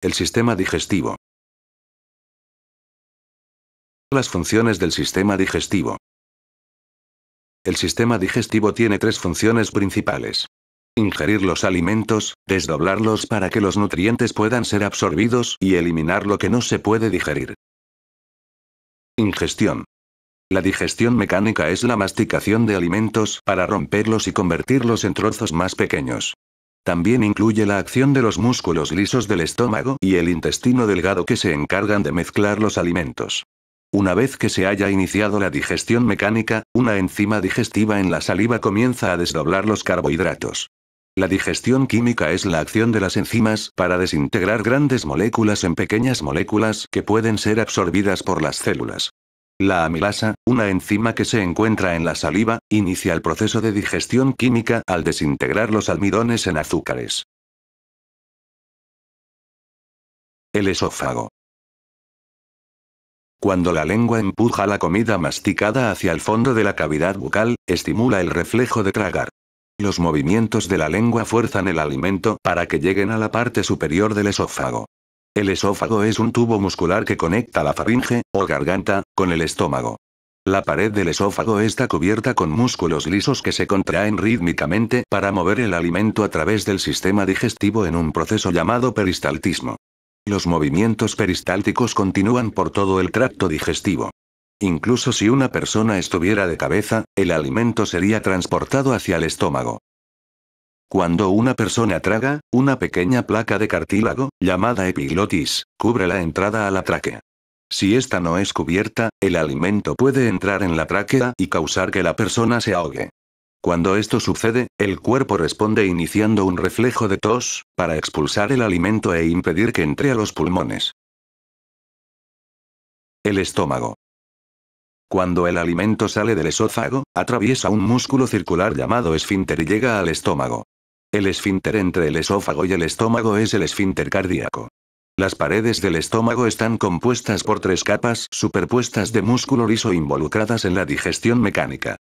El sistema digestivo. Las funciones del sistema digestivo. El sistema digestivo tiene tres funciones principales. Ingerir los alimentos, desdoblarlos para que los nutrientes puedan ser absorbidos y eliminar lo que no se puede digerir. Ingestión. La digestión mecánica es la masticación de alimentos para romperlos y convertirlos en trozos más pequeños. También incluye la acción de los músculos lisos del estómago y el intestino delgado que se encargan de mezclar los alimentos. Una vez que se haya iniciado la digestión mecánica, una enzima digestiva en la saliva comienza a desdoblar los carbohidratos. La digestión química es la acción de las enzimas para desintegrar grandes moléculas en pequeñas moléculas que pueden ser absorbidas por las células. La amilasa, una enzima que se encuentra en la saliva, inicia el proceso de digestión química al desintegrar los almidones en azúcares. El esófago. Cuando la lengua empuja la comida masticada hacia el fondo de la cavidad bucal, estimula el reflejo de tragar. Los movimientos de la lengua fuerzan el alimento para que lleguen a la parte superior del esófago. El esófago es un tubo muscular que conecta la faringe, o garganta, con el estómago. La pared del esófago está cubierta con músculos lisos que se contraen rítmicamente para mover el alimento a través del sistema digestivo en un proceso llamado peristaltismo. Los movimientos peristálticos continúan por todo el tracto digestivo. Incluso si una persona estuviera de cabeza, el alimento sería transportado hacia el estómago. Cuando una persona traga, una pequeña placa de cartílago, llamada epiglotis, cubre la entrada a la tráquea. Si esta no es cubierta, el alimento puede entrar en la tráquea y causar que la persona se ahogue. Cuando esto sucede, el cuerpo responde iniciando un reflejo de tos, para expulsar el alimento e impedir que entre a los pulmones. El estómago. Cuando el alimento sale del esófago, atraviesa un músculo circular llamado esfínter y llega al estómago. El esfínter entre el esófago y el estómago es el esfínter cardíaco. Las paredes del estómago están compuestas por tres capas superpuestas de músculo liso involucradas en la digestión mecánica.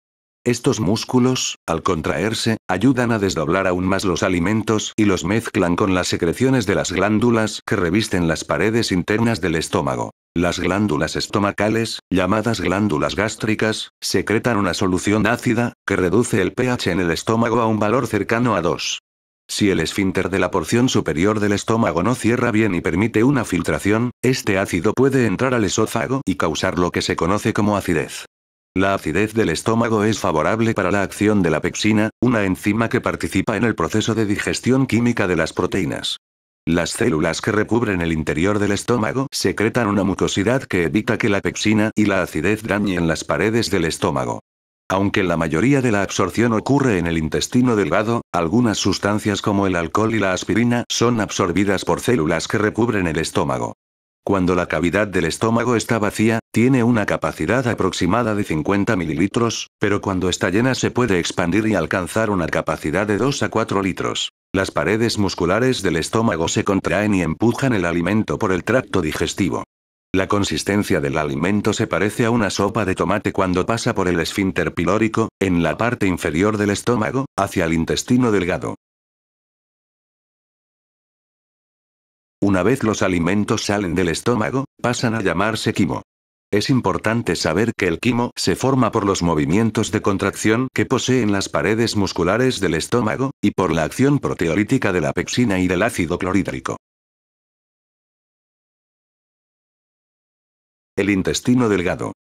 Estos músculos, al contraerse, ayudan a desdoblar aún más los alimentos y los mezclan con las secreciones de las glándulas que revisten las paredes internas del estómago. Las glándulas estomacales, llamadas glándulas gástricas, secretan una solución ácida, que reduce el pH en el estómago a un valor cercano a 2. Si el esfínter de la porción superior del estómago no cierra bien y permite una filtración, este ácido puede entrar al esófago y causar lo que se conoce como acidez. La acidez del estómago es favorable para la acción de la pepsina, una enzima que participa en el proceso de digestión química de las proteínas. Las células que recubren el interior del estómago secretan una mucosidad que evita que la pepsina y la acidez dañen las paredes del estómago. Aunque la mayoría de la absorción ocurre en el intestino delgado, algunas sustancias como el alcohol y la aspirina son absorbidas por células que recubren el estómago. Cuando la cavidad del estómago está vacía, tiene una capacidad aproximada de 50 mililitros, pero cuando está llena se puede expandir y alcanzar una capacidad de 2 a 4 litros. Las paredes musculares del estómago se contraen y empujan el alimento por el tracto digestivo. La consistencia del alimento se parece a una sopa de tomate cuando pasa por el esfínter pilórico, en la parte inferior del estómago, hacia el intestino delgado. Una vez los alimentos salen del estómago, pasan a llamarse quimo. Es importante saber que el quimo se forma por los movimientos de contracción que poseen las paredes musculares del estómago, y por la acción proteolítica de la pexina y del ácido clorhídrico. El intestino delgado.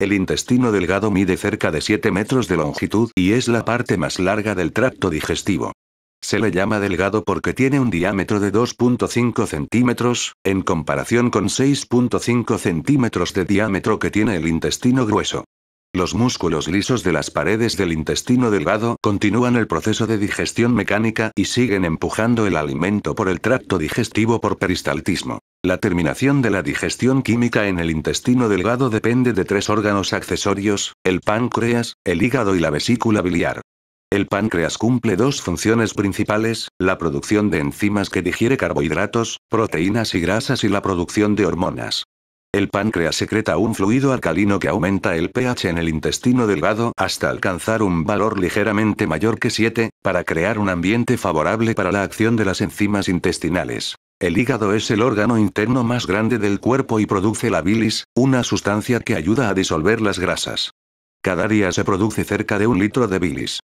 El intestino delgado mide cerca de 7 metros de longitud y es la parte más larga del tracto digestivo. Se le llama delgado porque tiene un diámetro de 2.5 centímetros, en comparación con 6.5 centímetros de diámetro que tiene el intestino grueso. Los músculos lisos de las paredes del intestino delgado continúan el proceso de digestión mecánica y siguen empujando el alimento por el tracto digestivo por peristaltismo. La terminación de la digestión química en el intestino delgado depende de tres órganos accesorios, el páncreas, el hígado y la vesícula biliar. El páncreas cumple dos funciones principales, la producción de enzimas que digiere carbohidratos, proteínas y grasas y la producción de hormonas. El páncreas secreta un fluido alcalino que aumenta el pH en el intestino delgado hasta alcanzar un valor ligeramente mayor que 7, para crear un ambiente favorable para la acción de las enzimas intestinales. El hígado es el órgano interno más grande del cuerpo y produce la bilis, una sustancia que ayuda a disolver las grasas. Cada día se produce cerca de un litro de bilis.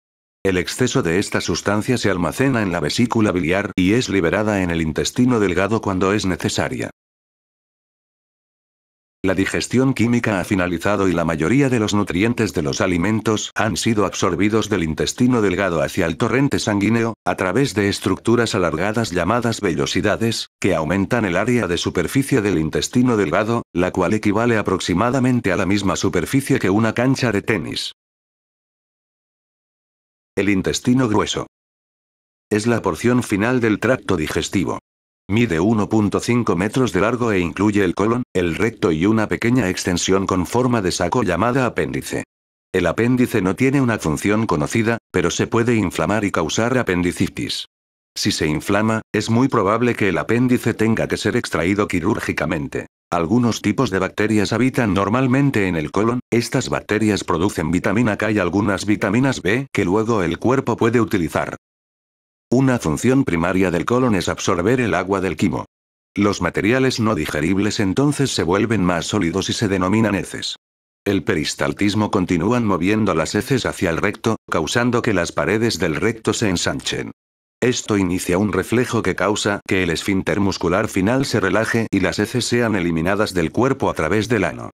El exceso de esta sustancia se almacena en la vesícula biliar y es liberada en el intestino delgado cuando es necesaria. La digestión química ha finalizado y la mayoría de los nutrientes de los alimentos han sido absorbidos del intestino delgado hacia el torrente sanguíneo, a través de estructuras alargadas llamadas vellosidades, que aumentan el área de superficie del intestino delgado, la cual equivale aproximadamente a la misma superficie que una cancha de tenis. El intestino grueso. Es la porción final del tracto digestivo. Mide 1.5 metros de largo e incluye el colon, el recto y una pequeña extensión con forma de saco llamada apéndice. El apéndice no tiene una función conocida, pero se puede inflamar y causar apendicitis. Si se inflama, es muy probable que el apéndice tenga que ser extraído quirúrgicamente. Algunos tipos de bacterias habitan normalmente en el colon, estas bacterias producen vitamina K y algunas vitaminas B que luego el cuerpo puede utilizar. Una función primaria del colon es absorber el agua del quimo. Los materiales no digeribles entonces se vuelven más sólidos y se denominan heces. El peristaltismo continúa moviendo las heces hacia el recto, causando que las paredes del recto se ensanchen. Esto inicia un reflejo que causa que el esfínter muscular final se relaje y las heces sean eliminadas del cuerpo a través del ano.